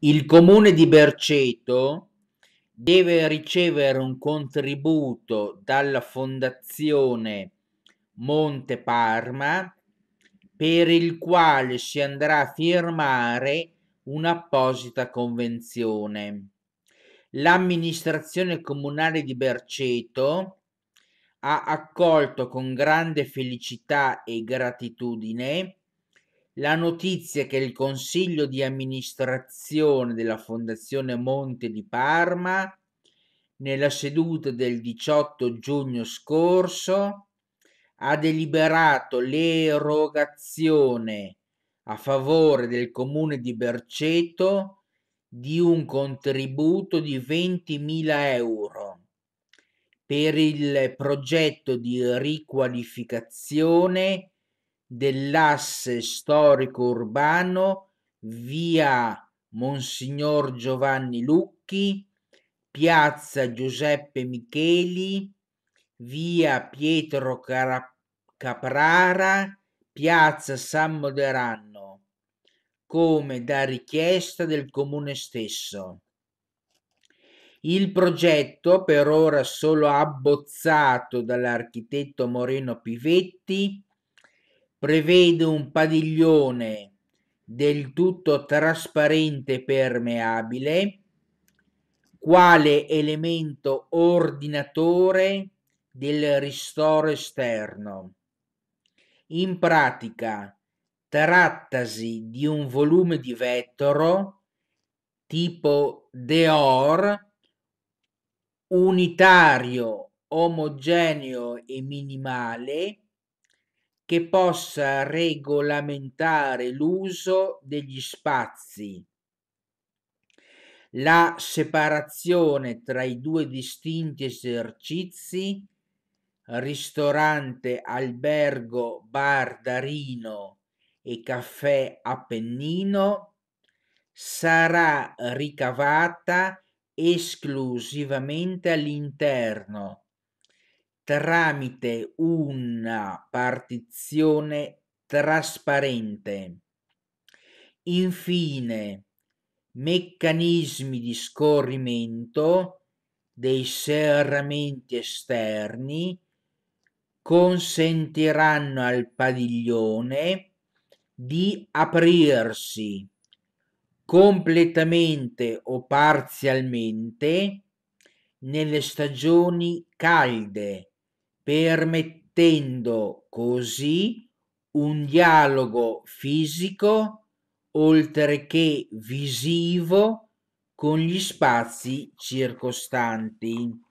Il comune di Berceto deve ricevere un contributo dalla Fondazione Monte Parma per il quale si andrà a firmare un'apposita convenzione. L'amministrazione comunale di Berceto ha accolto con grande felicità e gratitudine la notizia che il consiglio di amministrazione della Fondazione Monte di Parma, nella seduta del 18 giugno scorso, ha deliberato l'erogazione a favore del comune di Berceto di un contributo di 20.000 euro per il progetto di riqualificazione dell'asse storico-urbano via Monsignor Giovanni Lucchi, piazza Giuseppe Micheli, via Pietro Carap- Caprara, piazza San Moderano, come da richiesta del comune stesso. Il progetto, per ora solo abbozzato dall'architetto Moreno Pivetti, prevede un padiglione del tutto trasparente e permeabile quale elemento ordinatore del ristoro esterno. In pratica trattasi di un volume di vetro tipo Deor unitario, omogeneo e minimale che possa regolamentare l'uso degli spazi, la separazione tra i due distinti esercizi, ristorante, albergo, bar darino e caffè appennino, sarà ricavata esclusivamente all'interno tramite una partizione trasparente. Infine, meccanismi di scorrimento dei serramenti esterni consentiranno al padiglione di aprirsi completamente o parzialmente nelle stagioni calde permettendo così un dialogo fisico oltre che visivo con gli spazi circostanti.